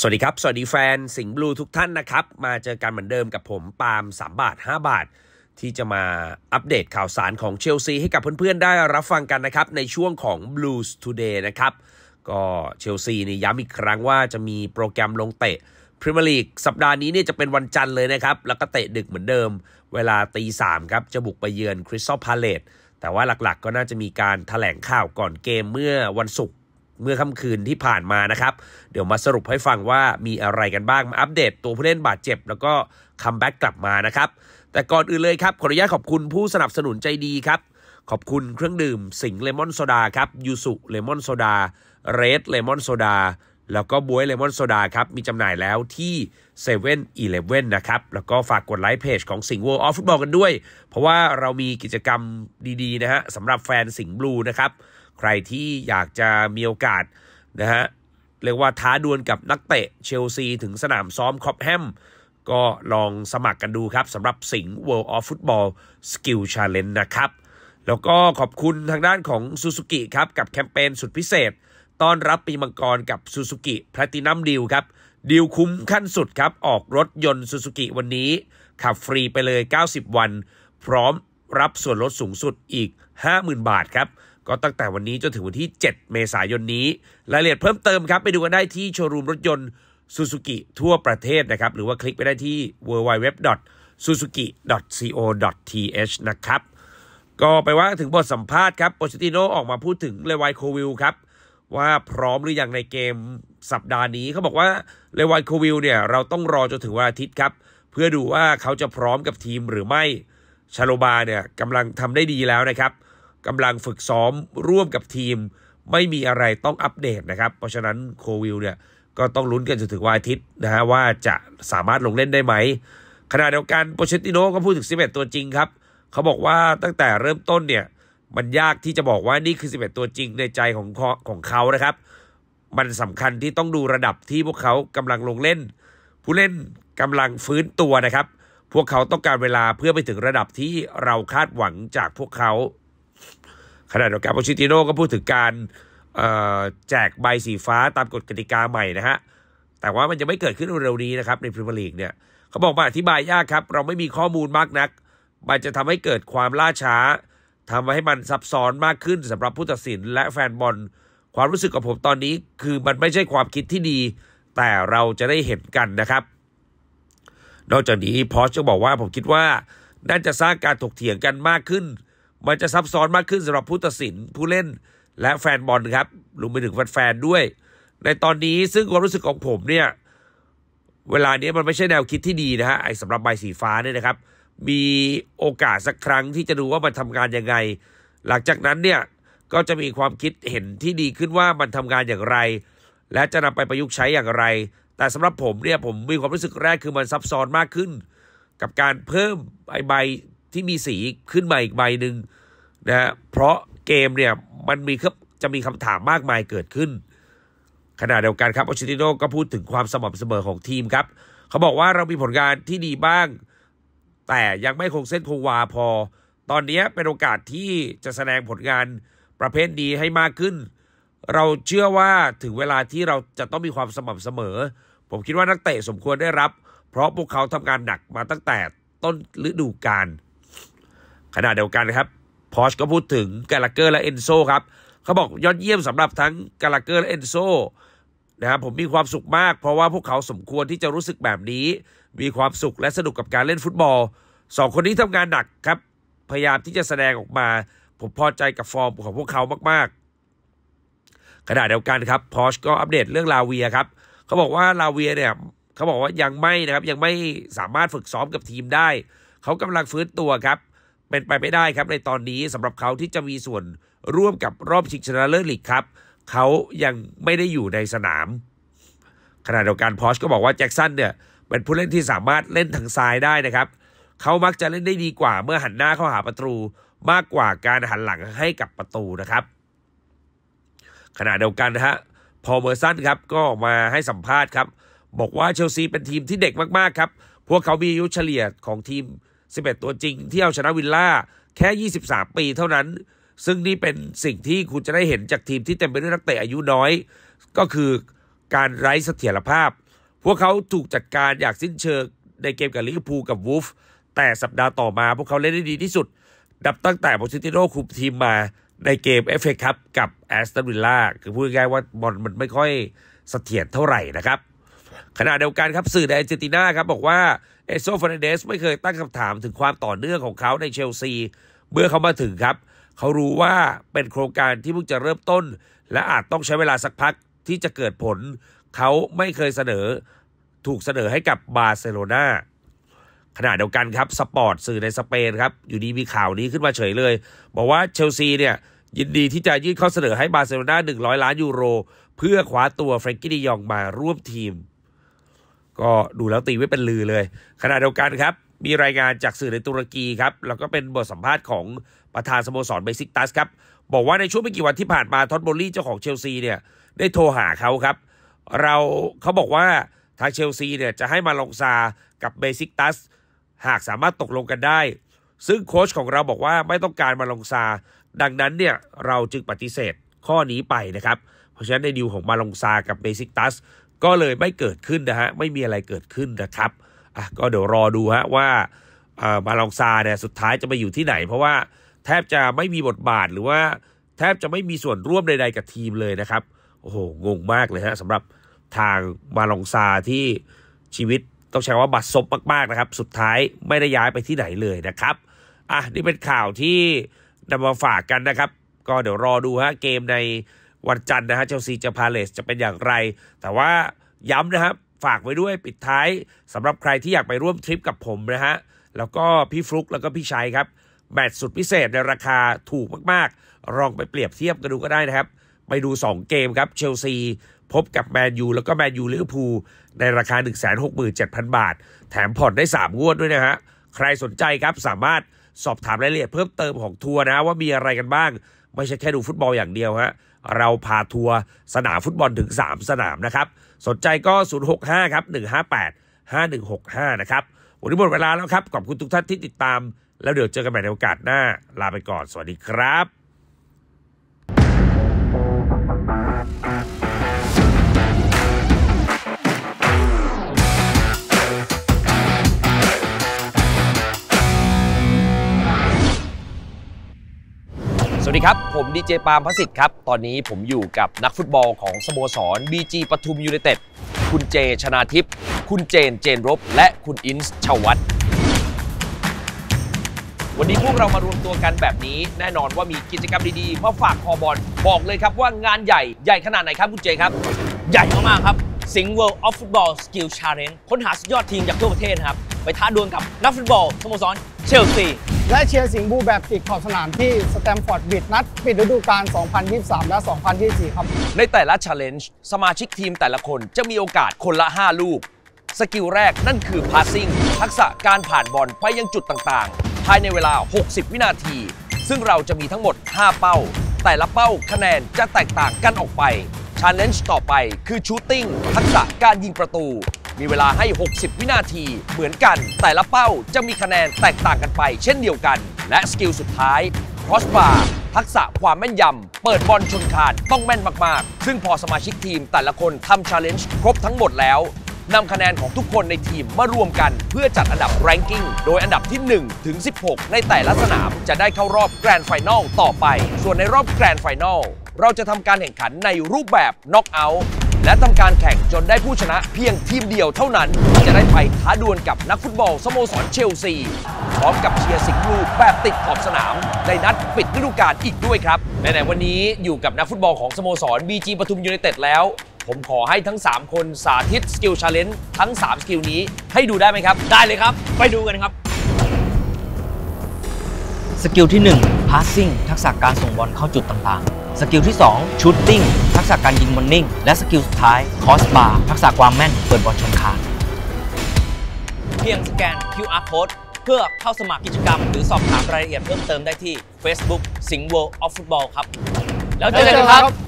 สวัสดีครับ สวัสดีแฟน สิงห์บลูทุกท่านนะครับมาเจอกันเหมือนเดิมกับผมปาล์ม3 บาท 5 บาท ที่จะมาอัปเดตข่าวสารของเชลซีให้กับเพื่อนๆได้รับฟังกันนะครับในช่วงของ Blues Today นะครับก็เชลซีนี่ย้ำอีกครั้งว่าจะมีโปรแกรมลงเตะพรีเมียร์ลีกสัปดาห์นี้เนี่ยจะเป็นวันจันทร์เลยนะครับแล้วก็เตะดึกเหมือนเดิม เวลาตีสามครับจะบุกไปเยือนคริสตัลพาเลตแต่ว่าหลักๆ ก็น่าจะมีการถแถลงข่าวก่อนเกมเมื่อวันศุกร์เมื่อค่ำคืนที่ผ่านมานะครับ เดี๋ยวมาสรุปให้ฟังว่ามีอะไรกันบ้าง มาอัปเดตตัวผู้เล่นบาดเจ็บ แล้วก็คัมแบ็กกลับมานะครับ แต่ก่อนอื่นเลยครับขออนุญาตขอบคุณผู้สนับสนุนใจดีครับ ขอบคุณเครื่องดื่ม สิงเลมอนโซดาครับยูสุเลมอนโซดาเรดเลมอนโซดาแล้วก็บวยเลมอนโซดาครับ มีจำหน่ายแล้วที่7 e เ e ่ e อนะครับ แล้วก็ฝากกดไลค์เพจของสิงห์ World of Football กันด้วย เพราะว่าเรามีกิจกรรมดีๆนะฮะสำหรับแฟนสิงห์บลูนะครับใครที่อยากจะมีโอกาสนะฮะเรียกว่าท้าดวลกับนักเตะเชลซีถึงสนามซ้อมคอปแฮมก็ลองสมัครกันดูครับสำหรับสิงห์ World of Football Skill Challenge นะครับ แล้วก็ขอบคุณทางด้านของซูซูกิครับกับแคมเปญสุดพิเศษต้อนรับปีมังกรกับซูซูกิแพลตินัมดีลครับดีลคุ้มขั้นสุดครับออกรถยนต์ซูซูกิวันนี้ ขับฟรีไปเลย 90 วัน พร้อมรับส่วนลดสูงสุดอีก 50,000 บาทครับก็ตั้งแต่วันนี้จนถึงวันที่ 7 เมษายนนี้ รายละเอียดเพิ่มเติมครับ ไปดูกันได้ที่โชว์รูมรถยนต์ซูซูกิทั่วประเทศนะครับ หรือว่าคลิกไปได้ที่ www.suzuki.co.th นะครับ ก็ไปว่าถึงบทสัมภาษณ์ครับโปชติโนออกมาพูดถึงเลวายโควิลครับ ว่าพร้อมหรือยังในเกมสัปดาห์นี้เขาบอกว่าเลวายโควิลเนี่ยเราต้องรอจนถึงวันอาทิตย์ครับ เพื่อดูว่าเขาจะพร้อมกับทีมหรือไม่ชาโลบาเนี่ยกำลังทำได้ดีแล้วนะครับกำลังฝึกซ้อมร่วมกับทีม ไม่มีอะไรต้องอัปเดตนะครับ เพราะฉะนั้นโควิลเนี่ยก็ต้องลุ้นกันจนถึงวันอาทิตย์นะฮะว่าจะสามารถลงเล่นได้ไหมขณะเดียวกันโปเชติโนก็พูดถึง 11 ตัวจริงครับ เขาบอกว่าตั้งแต่เริ่มต้นเนี่ยมันยากที่จะบอกว่า นี่คือ 11 ตัวจริงในใจของของเขานะครับ มันสำคัญที่ต้องดูระดับที่พวกเขากำลังลงเล่น ผู้เล่นกำลังฟื้นตัวนะครับ พวกเขาต้องการเวลาเพื่อไปถึงระดับที่เราคาดหวังจากพวกเขาขณะเดียวกันโปชิติโน่ก็พูดถึงการแจกใบสีฟ้าตามกฎกติกาใหม่นะฮะ แต่ว่ามันจะไม่เกิดขึ้นเร็วนี้นะครับ ในพรีเมียร์ลีกเนี่ย เขาบอกว่าอธิบายยากครับ เราไม่มีข้อมูลมากนัก มันจะทำให้เกิดความล่าช้า ทำให้มันซับซ้อนมากขึ้น สำหรับผู้ตัดสินและแฟนบอล ความรู้สึกของผมตอนนี้ คือมันไม่ใช่ความคิดที่ดี แต่เราจะได้เห็นกันนะครับ นอกจากนี้พอชก็บอกว่าผมคิดว่าน่าจะสร้างการถกเถียงกันมากขึ้นมันจะซับซ้อนมากขึ้นสำหรับผู้ตัดสินผู้เล่น และแฟนบอลครับรวมไปถึงแฟนๆด้วย ในตอนนี้ซึ่งความรู้สึกของผมเนี่ยเวลานี้มันไม่ใช่แนวคิดที่ดีนะฮะไอ้สำหรับใบสีฟ้าเนี่ยนะครับ มีโอกาสสักครั้งที่จะดูว่ามันทำงานยังไงหลังจากนั้นเนี่ยก็จะมีความคิดเห็นที่ดีขึ้นว่ามันทำงานอย่างไร และจะนำไปประยุกต์ใช้อย่างไร แต่สำหรับผมเนี่ยผมมีความรู้สึกแรกคือมันซับซ้อนมากขึ้น กับการเพิ่มไอใบที่มีสีขึ้นมาอีกใบหนึ่งนะเพราะเกมเนี่ยมันมีครับจะมีคำถามมากมายเกิดขึ้นขณะเดียวกันครับโอชิติโนก็พูดถึงความสม่ำเสมอของทีมครับ เขาบอกว่าเรามีผลงานที่ดีบ้าง แต่ยังไม่คงเส้นคงวาพอ ตอนนี้เป็นโอกาสที่จะแสดงผลงานประเภทนี้ให้มากขึ้น เราเชื่อว่าถึงเวลาที่เราจะต้องมีความสม่ำเสมอ ผมคิดว่านักเตะสมควรได้รับ เพราะพวกเขาทำงานหนักมาตั้งแต่ต้นฤดูกาลขณะเดียวกันครับพอชก็พูดถึงกาลาเกอร์และเอนโซครับเขาบอกยอดเยี่ยมสำหรับทั้งกาลาเกอร์และเอนโซนะครับผมมีความสุขมาก เพราะว่าพวกเขาสมควรที่จะรู้สึกแบบนี้ มีความสุขและสนุกกับการเล่นฟุตบอลสองคนนี้ทำงานหนักครับพยายามที่จะแสดงออกมา ผมพอใจกับฟอร์มของพวกเขามากๆขณะเดียวกันครับพอชก็อัปเดตเรื่องลาเวียครับเขาบอกว่าลาเวียเนี่ยเขาบอกว่ายังไม่นะครับยังไม่สามารถฝึกซ้อมกับทีมได้ เขากำลังฟื้นตัวครับเป็นไปไม่ได้ครับในตอนนี้สำหรับเขาที่จะมีส่วนร่วมกับรอบชิงชนะเลิศลีกครับเขายังไม่ได้อยู่ในสนามขณะเดียวกันพอชก็บอกว่าแจ็กสันเนี่ยเป็นผู้เล่นที่สามารถเล่นทางซ้ายได้นะครับ เขามักจะเล่นได้ดีกว่าเมื่อหันหน้าเข้าหาประตูมากกว่าการหันหลังให้กับประตูนะครับ ขณะเดียวกันนะฮะพอเมอร์สันครับก็มาให้สัมภาษณ์ครับบอกว่าเชลซีเป็นทีมที่เด็กมากๆครับพวกเขามีอายุเฉลี่ยของทีม11 ตัวจริงที่เอาชนะวิลล่า แค่ 23 ปีเท่านั้น ซึ่งนี่เป็นสิ่งที่คุณจะได้เห็นจากทีมที่เต็มไปด้วยนักเตะอายุน้อย ก็คือการไร้เสถียรภาพ พวกเขาถูกจัดการอยากสิ้นเชิงในเกมกับลิเวอร์พูลกับวูฟแต่สัปดาห์ต่อมาพวกเขาเล่นได้ดีที่สุดดับตั้งแต่โมชิติโน่คุมทีมมาในเกมเอฟเอคับกับแอสตันวิลล่าคือพูดง่ายๆว่าบอลมันไม่ค่อยเสถียรเท่าไหร่นะครับขณะเดียวกันครับสื่อในอเจตินาครับบอกว่าเอโซฟอนเดสไม่เคยตั้งคำถามถึงความต่อเนื่องของเขาในเชลซีเมื่อเขามาถึงครับ เขารู้ว่าเป็นโครงการที่เพิ่งจะเริ่มต้น และอาจต้องใช้เวลาสักพักที่จะเกิดผล เขาไม่เคยเสนอถูกเสนอให้กับบาร์เซโลนาขณะเดียวกันครับสปอร์ตสื่อในสเปนครับอยู่ดีมีข่าวนี้ขึ้นมาเฉยเลย บอกว่าเชลซีเนี่ยยินดีที่จะยื่นข้อเสนอให้บาร์เซโลนา100ล้านยูโรเพื่อคว้าตัวแฟรงกี้ดิยองมาร่วมทีมก็ดูแล้วตีไม่เป็นลือเลยขณะเดียวกันครับ มีรายงานจากสื่อในตุรกีครับ แล้วก็เป็นบทสัมภาษณ์ของประธานสโมสรเบซิกตัสครับบอกว่าในช่วงไม่กี่วันที่ผ่านมาท็อตโบลี่เจ้าของเชลซีเนี่ยได้โทรหาเขาครับ เราเขาบอกว่าทางเชลซีเนี่ยจะให้มาลงซา กับเบซิกตัสหากสามารถตกลงกันได้ ซึ่งโค้ชของเราบอกว่าไม่ต้องการมาลงซา ดังนั้นเนี่ยเราจึงปฏิเสธข้อนี้ไปนะครับ เพราะฉะนั้นในดิวของมาลงซากับเบซิกตัสก็เลยไม่เกิดขึ้นนะฮะไม่มีอะไรเกิดขึ้นนะครับอ่ะก็เดี๋ยวรอดูฮะว่ามาลองซาเนี่ยสุดท้ายจะไปอยู่ที่ไหน เพราะว่าแทบจะไม่มีบทบาทหรือว่า แทบจะไม่มีส่วนร่วมใดๆกับทีมเลยนะครับโอ้โหงงมากเลยฮะสำหรับทางมาลองซาที่ชีวิตต้องใช้ว่าบัดซบมากๆนะครับ สุดท้ายไม่ได้ย้ายไปที่ไหนเลยนะครับอ่ะนี่เป็นข่าวที่นำมาฝากกันนะครับ ก็เดี๋ยวรอดูฮะเกมในวันจันทร์นะฮะเชลซีจะพาเลสจะเป็นอย่างไร แต่ว่าย้ำนะครับฝากไว้ด้วยปิดท้ายสำหรับใครที่อยากไปร่วมทริปกับผมนะฮะแล้วก็พี่ฟลุก แล้วก็พี่ชัยครับแมตช์สุดพิเศษในราคาถูกมากๆลองไปเปรียบเทียบกันดูก็ได้นะครับ ไปดู 2 เกมครับ เชลซี พบกับแมนยู แล้วก็แมนยูลิเวอร์พูลในราคา 167,000 บาท แถมผ่อนได้3งวดด้วยนะฮะใครสนใจครับสามารถสอบถามรายละเอียดเพิ่มเติมของทัวร์นะว่ามีอะไรกันบ้าง ไม่ใช่แค่ดูฟุตบอลอย่างเดียวฮะเราพาทัวร์สนามฟุตบอลถึง 3 สนามนะครับ สนใจก็ 065ครับ158 5165 นะครับวันนี้หมดเวลาแล้วครับ ขอบคุณทุกท่านที่ติดตามแล้วเดี๋ยวเจอกันใหม่ในโอกาสหน้า ลาไปก่อน สวัสดีครับสดีครับ ผมดีเจปาล์มพสิทธิ์ครับ ตอนนี้ผมอยู่กับนักฟุตบอลของ สโมสร BG ปทุมยูไนเต็ด คุณเจชนาทิพย์คุณเจนเจนรบ และคุณอินส์ชวัตวันนี้พวกเรามารวมตัวกันแบบนี้ แน่นอนว่ามีกิจกรรมดีๆมาฝากคอบอล บอกเลยครับว่างานใหญ่ใหญ่ขนาดไหนครับคุณเจครับ ใหญ่มากๆครับสิงห์เวิลด์ออฟฟุตบอลสกิลชาเลนจ์ค้นหาสุดยอดทีมจากทั่วประเทศครับไปท้าดวลกับ นักฟุตบอล สโมสรเชลซีและเชียร์สิงห์บูแบบติดขอบสนามที่สแตมฟอร์ดบิดนัด ปิดฤดูกาล 2023 และ 2024 ครับ ในแต่ละ Challenge สมาชิกทีมแต่ละคนจะมีโอกาสคนละ 5 ลูกสกิลแรกนั่นคือ passing ทักษะการผ่านบอลไปยังจุดต่างๆ ภายในเวลา 60 วินาที ซึ่งเราจะมีทั้งหมด 5 เป้า แต่ละเป้าคะแนนจะแตกต่างกันออกไป Challenge ต่อไปคือ shooting ทักษะการยิงประตูมีเวลาให้ 60 วินาที เหมือนกัน แต่ละเป้า จะมีคะแนนแตกต่างกันไปเช่นเดียวกัน และสกิลสุดท้ายครอสบาร์ทักษะความแม่นยำ เปิดบอลชนคานต้องแม่นมาก ๆ ซึ่งพอสมาชิกทีมแต่ละคนทำชาเลนจ์ครบทั้งหมดแล้ว นำคะแนนของทุกคนในทีมมารวมกัน เพื่อจัดอันดับเรนกิ้งโดยอันดับที่ 1 ถึง 16 ในแต่ละสนาม จะได้เข้ารอบแกรนด์ไฟนอลต่อไป ส่วนในรอบแกรนด์ไฟนอลเราจะทำการแข่งขันในรูปแบบน็อกเอาท์และต้องการแข่งจนได้ผู้ชนะเพียงทีมเดียวเท่านั้น จะได้ไปท้าดวลกับนักฟุตบอลสโมสรเชลซี พร้อมกับเชียร์สิงห์ลูกแบบติดขอบสนาม ในนัดปิดฤดูกาลอีกด้วยครับในวันนี้อยู่กับนักฟุตบอลของสโมสรบีจีปทุมยูไนเต็ดแล้ว ผมขอให้ทั้ง 3 คนสาธิตสกิลชาเลนจ์ทั้ง 3 สกิลนี้ให้ดูได้ไหมครับ ได้เลยครับไปดูกันครับสกิลที่1 passing ทักษะการส่งบอลเข้าจุดต่างๆสกิลที่2 shooting ษะการยิงบอลนิ่งและสกิลสุดท้าย คอสบาร์ทักษะความแม่นเปิดบอลชนคานเพียงสแกน QR code เพื่อเข้าสมัครกิจกรรม หรือสอบถามรายละเอียดเพิ่มเติมได้ที่ Facebook สิงห์ World of Football ครับ แล้วเจอกันครับ